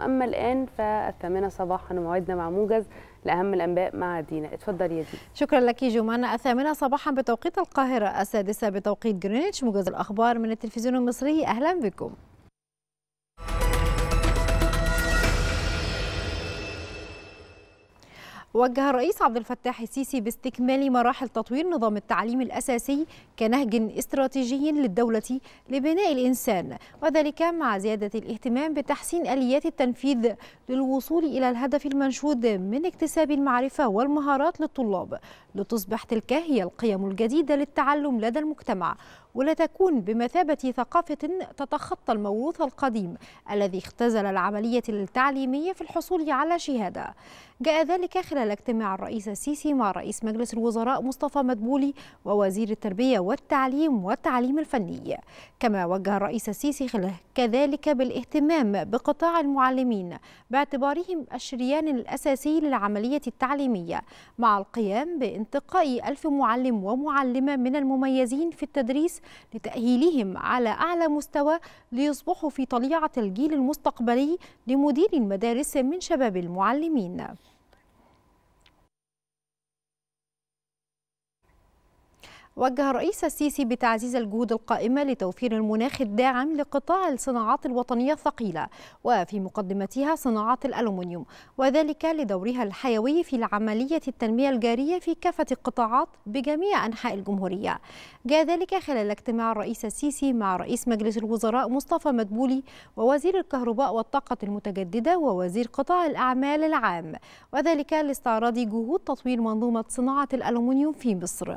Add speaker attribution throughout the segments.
Speaker 1: أما الآن فالثامنة صباحا موعدنا مع موجز لأهم الأنباء مع دينا اتفضل يا دينا شكرا لك جمانة الثامنة صباحا بتوقيت القاهرة السادسة بتوقيت جرينتش موجز الأخبار من التلفزيون المصري أهلا بكم وجه الرئيس عبد الفتاح السيسي باستكمال مراحل تطوير نظام التعليم الأساسي كنهج استراتيجي للدولة لبناء الإنسان وذلك مع زيادة الاهتمام بتحسين آليات التنفيذ للوصول إلى الهدف المنشود من اكتساب المعرفة والمهارات للطلاب لتصبح تلك هي القيم الجديدة للتعلم لدى المجتمع تكون بمثابة ثقافة تتخطى الموروث القديم الذي اختزل العملية التعليمية في الحصول على شهادة جاء ذلك خلال اجتماع الرئيس السيسي مع رئيس مجلس الوزراء مصطفى مدبولي ووزير التربية والتعليم والتعليم الفني كما وجه الرئيس السيسي كذلك بالاهتمام بقطاع المعلمين باعتبارهم الشريان الأساسي للعملية التعليمية مع القيام بانتقاء ألف معلم ومعلمة من المميزين في التدريس لتأهيلهم على أعلى مستوى ليصبحوا في طليعة الجيل المستقبلي لمدير المدارس من شباب المعلمين وجه الرئيس السيسي بتعزيز الجهود القائمة لتوفير المناخ الداعم لقطاع الصناعات الوطنية الثقيلة وفي مقدمتها صناعة الألومنيوم وذلك لدورها الحيوي في العملية التنمية الجارية في كافة القطاعات بجميع أنحاء الجمهورية جاء ذلك خلال اجتماع الرئيس السيسي مع رئيس مجلس الوزراء مصطفى مدبولي ووزير الكهرباء والطاقة المتجددة ووزير قطاع الأعمال العام وذلك لاستعراض جهود تطوير منظومة صناعة الألومنيوم في مصر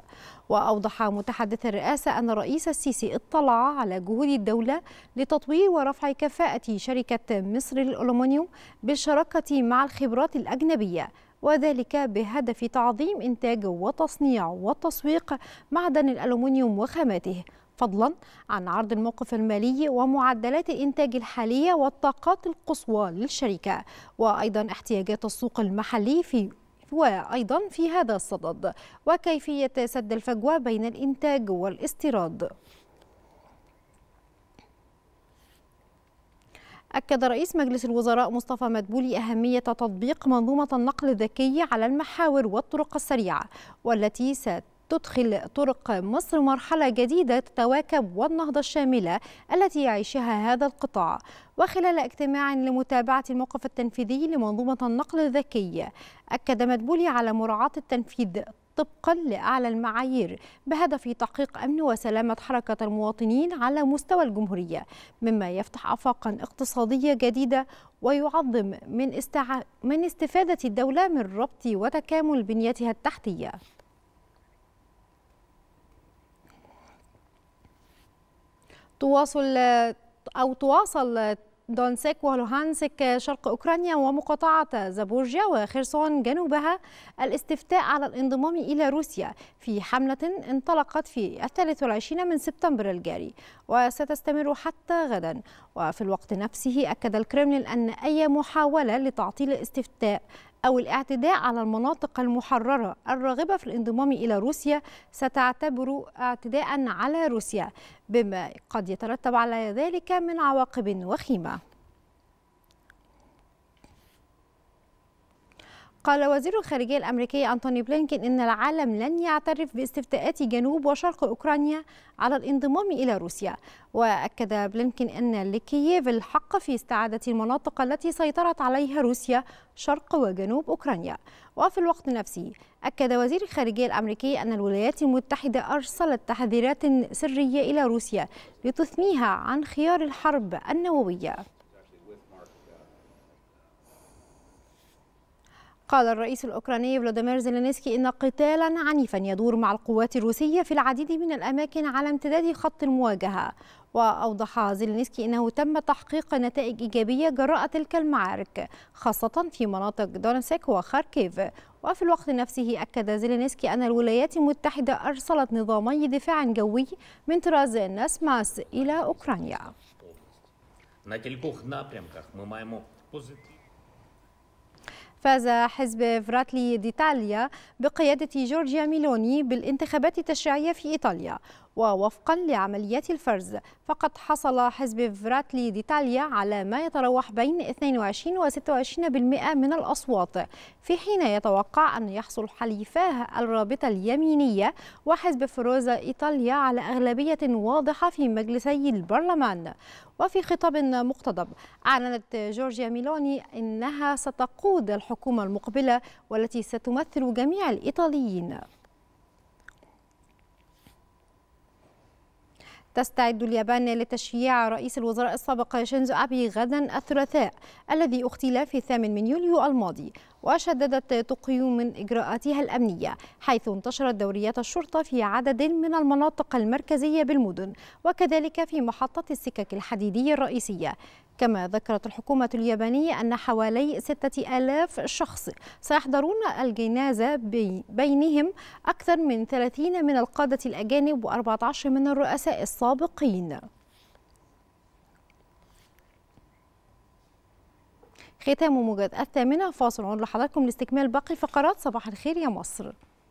Speaker 1: وأوضح متحدث الرئاسة أن الرئيس السيسي اطلع على جهود الدولة لتطوير ورفع كفاءة شركة مصر للألومنيوم بالشراكة مع الخبرات الأجنبية وذلك بهدف تعظيم إنتاج وتصنيع وتسويق معدن الألومنيوم وخاماته فضلا عن عرض الموقف المالي ومعدلات الإنتاج الحالية والطاقات القصوى للشركة وأيضا احتياجات السوق المحلي في وأيضا في هذا الصدد وكيفية سد الفجوة بين الإنتاج والاستيراد أكد رئيس مجلس الوزراء مصطفى مدبولي أهمية تطبيق منظومة النقل الذكي على المحاور والطرق السريعة والتي ست تدخل طرق مصر مرحلة جديدة تتواكب والنهضة الشاملة التي يعيشها هذا القطاع وخلال اجتماع لمتابعة الموقف التنفيذي لمنظومة النقل الذكي أكد مدبولي على مراعاة التنفيذ طبقا لأعلى المعايير بهدف تحقيق أمن وسلامة حركة المواطنين على مستوى الجمهورية مما يفتح أفاقا اقتصادية جديدة ويعظم من, استع... من استفادة الدولة من ربط وتكامل بنيتها التحتية تواصل أو تواصل دونسك ولوهانسك شرق أوكرانيا ومقاطعة زابورجيا وخرسون جنوبها الاستفتاء على الانضمام إلى روسيا في حملة انطلقت في الثالث والعشرين من سبتمبر الجاري وستستمر حتى غدا وفي الوقت نفسه أكد الكرملين أن أي محاولة لتعطيل الاستفتاء أو الاعتداء على المناطق المحررة الراغبة في الانضمام إلى روسيا ستعتبر اعتداء على روسيا بما قد يترتب على ذلك من عواقب وخيمة قال وزير الخارجية الأمريكي أنتوني بلينكين إن العالم لن يعترف باستفتاءات جنوب وشرق أوكرانيا على الانضمام إلى روسيا وأكد بلينكين أن لكييف الحق في استعادة المناطق التي سيطرت عليها روسيا شرق وجنوب أوكرانيا وفي الوقت نفسه أكد وزير الخارجية الأمريكي أن الولايات المتحدة أرسلت تحذيرات سرية إلى روسيا لتثنيها عن خيار الحرب النووية قال الرئيس الأوكراني فلاديمير زيلينسكي إن قتالا عنيفا يدور مع القوات الروسية في العديد من الأماكن على امتداد خط المواجهة وأوضح زيلينسكي أنه تم تحقيق نتائج إيجابية جراء تلك المعارك خاصة في مناطق دونسك وخاركيف وفي الوقت نفسه أكد زيلينسكي أن الولايات المتحدة أرسلت نظامي دفاع جوي من طراز ناسماس إلى أوكرانيا. فاز حزب فراتلي ديتاليا بقيادة جورجيا ميلوني بالانتخابات التشريعية في إيطاليا ووفقا لعمليات الفرز فقد حصل حزب فراتلي ديتاليا على ما يتراوح بين 22 و 26% من الأصوات في حين يتوقع أن يحصل حليفاه الرابطة اليمينية وحزب فروزا إيطاليا على أغلبية واضحة في مجلسي البرلمان وفي خطاب مقتضب أعلنت جورجيا ميلوني أنها ستقود الحكومة المقبلة والتي ستمثل جميع الإيطاليين تستعد اليابان لتشييع رئيس الوزراء السابق شينزو أبي غدا الثلاثاء الذي اغتيل في الثامن من يوليو الماضي وشددت طوكيو من إجراءاتها الأمنية حيث انتشرت دوريات الشرطة في عدد من المناطق المركزية بالمدن وكذلك في محطة السكك الحديدية الرئيسية كما ذكرت الحكومة اليابانية أن حوالي 6000 شخص سيحضرون الجنازة بينهم أكثر من 30 من القادة الأجانب و14 من الرؤساء السابقين ختام موجات الثامنة فاصل لحضراتكم لاستكمال باقي فقرات صباح الخير يا مصر